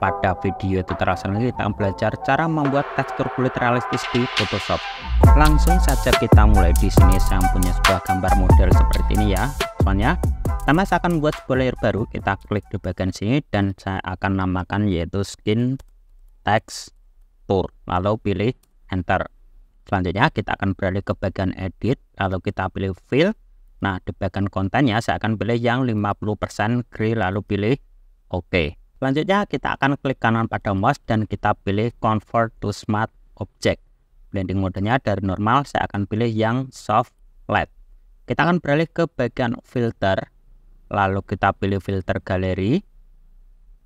Pada video tutorial selanjutnya kita akan belajar cara membuat tekstur kulit realistis di Photoshop. Langsung saja kita mulai di sini saya punya sebuah gambar model seperti ini ya. Soalnya pertama saya akan membuat sebuah layer baru. Kita klik di bagian sini dan saya akan namakan yaitu skin tekstur. Lalu pilih enter. Selanjutnya kita akan beralih ke bagian edit lalu kita pilih fill. Nah, di bagian kontennya saya akan pilih yang 50% gray lalu pilih oke. OK. Selanjutnya kita akan klik kanan pada mouse dan kita pilih convert to smart object. Blending modenya dari normal saya akan pilih yang soft light. Kita akan beralih ke bagian filter. Lalu kita pilih filter galeri.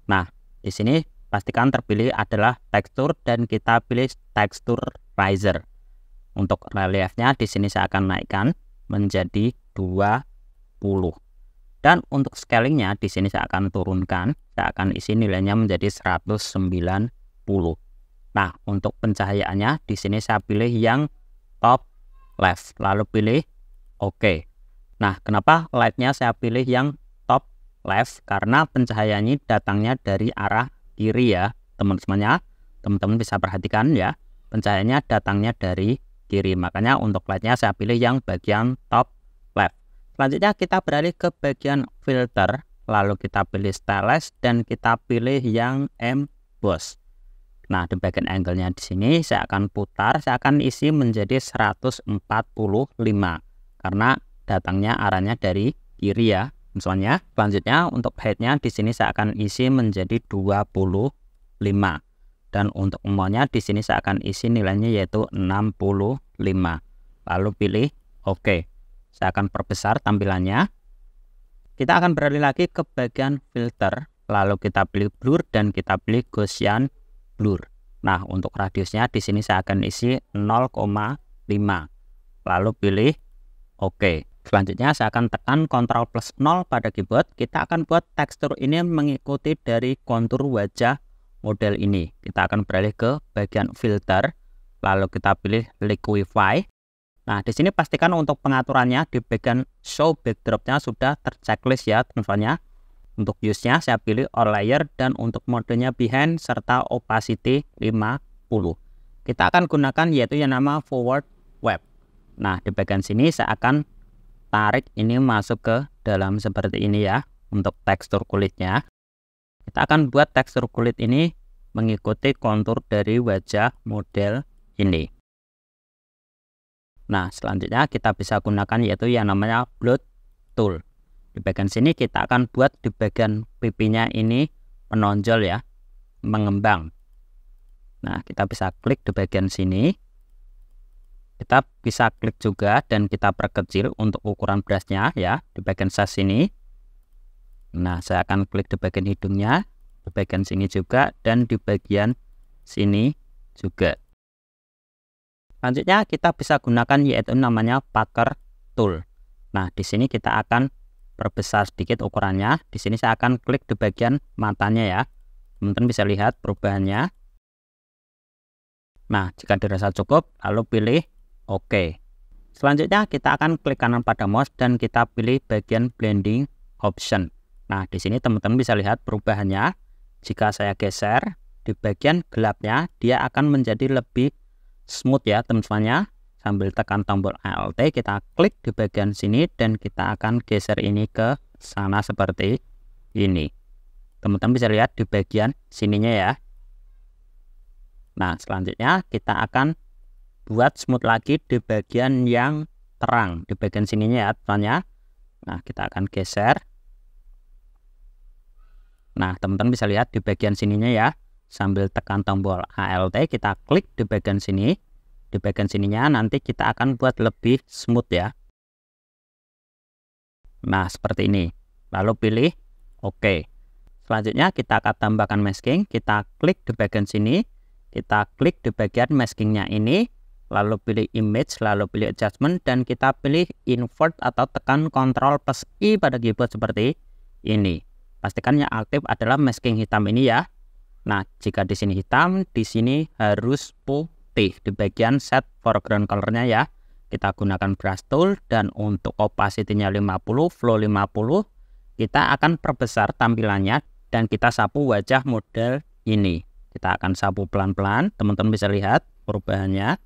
Nah, di sini pastikan terpilih adalah tekstur dan kita pilih tekstur riser. Untuk reliefnya di sini saya akan naikkan menjadi 20. Dan untuk scalingnya di sini saya akan turunkan, saya akan isi nilainya menjadi 190. Nah, untuk pencahayaannya di sini saya pilih yang top left, lalu pilih OK. Nah, kenapa lightnya saya pilih yang top left? Karena pencahayaannya datangnya dari arah kiri ya, teman-temannya. Teman-teman bisa perhatikan ya, pencahayaannya datangnya dari kiri. Makanya untuk lightnya saya pilih yang bagian top Selanjutnya kita beralih ke bagian filter, lalu kita pilih stylus dan kita pilih yang emboss. Nah, di bagian angle-nya di sini saya akan putar, saya akan isi menjadi 145 karena datangnya arahnya dari kiri ya. Misalnya, selanjutnya untuk height-nya di sini saya akan isi menjadi 25 dan untuk umurnya di sini saya akan isi nilainya yaitu 65. Lalu pilih oke. OK. Saya akan perbesar tampilannya. Kita akan beralih lagi ke bagian filter, lalu kita pilih blur dan kita pilih Gaussian blur. Nah, untuk radiusnya di sini saya akan isi 0,5. Lalu pilih OK. Selanjutnya saya akan tekan Ctrl plus 0 pada keyboard. Kita akan buat tekstur ini mengikuti dari kontur wajah model ini. Kita akan beralih ke bagian filter. Lalu kita pilih liquify. Nah, di sini pastikan untuk pengaturannya di bagian show backdropnya sudah terchecklist ya teman-teman teman-teman. Untuk use-nya saya pilih all layer dan untuk modenya behind serta opacity 50. Kita akan gunakan yaitu yang nama forward web. Nah, di bagian sini saya akan tarik ini masuk ke dalam seperti ini ya untuk tekstur kulitnya. Kita akan buat tekstur kulit ini mengikuti kontur dari wajah model ini. Nah, selanjutnya kita bisa gunakan yaitu yang namanya blood tool. Di bagian sini kita akan buat di bagian pipinya ini menonjol ya, mengembang. Nah, kita bisa klik di bagian sini. Kita bisa klik juga dan kita perkecil untuk ukuran brushnya ya, di bagian size ini. Nah, saya akan klik di bagian hidungnya, di bagian sini juga, dan di bagian sini juga. Selanjutnya kita bisa gunakan yaitu namanya packer tool. Nah, di sini kita akan perbesar sedikit ukurannya. Di sini saya akan klik di bagian matanya ya. Teman-teman bisa lihat perubahannya. Nah, jika dirasa cukup, lalu pilih OK. Selanjutnya kita akan klik kanan pada mouse dan kita pilih bagian blending option. Nah, di sini teman-teman bisa lihat perubahannya. Jika saya geser di bagian gelapnya, dia akan menjadi lebih smooth ya teman-temannya sambil tekan tombol alt kita klik di bagian sini dan kita akan geser ini ke sana seperti ini teman-teman bisa lihat di bagian sininya ya nah selanjutnya kita akan buat smooth lagi di bagian yang terang di bagian sininya ya teman temannya nah kita akan geser nah teman-teman bisa lihat di bagian sininya ya sambil tekan tombol ALT kita klik di bagian sini di bagian sininya nanti kita akan buat lebih smooth ya nah seperti ini lalu pilih OK selanjutnya kita akan tambahkan masking kita klik di bagian sini kita klik di bagian maskingnya ini lalu pilih image, lalu pilih adjustment, dan kita pilih invert atau tekan Ctrl plus I pada keyboard seperti ini. Pastikan yang aktif adalah masking hitam ini ya. Nah, jika di sini hitam, di sini harus putih di bagian set foreground colornya ya. Kita gunakan brush tool dan untuk opacity-nya 50, flow 50, kita akan perbesar tampilannya dan kita sapu wajah model ini. Kita akan sapu pelan-pelan, teman-teman bisa lihat perubahannya.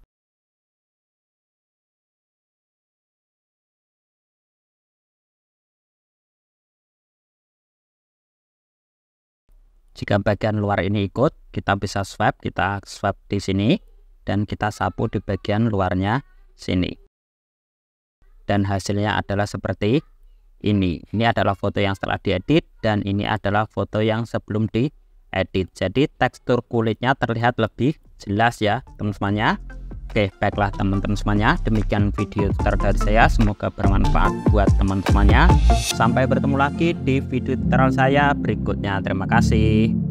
Jika bagian luar ini ikut, kita bisa swipe, kita swipe di sini dan kita sapu di bagian luarnya sini. Dan hasilnya adalah seperti ini. Ini adalah foto yang setelah diedit dan ini adalah foto yang sebelum diedit. Jadi tekstur kulitnya terlihat lebih jelas ya teman-temannya. Oke, baiklah teman-teman semuanya, demikian video tutorial dari saya, semoga bermanfaat buat teman-temannya. Sampai bertemu lagi di video tutorial saya berikutnya. Terima kasih.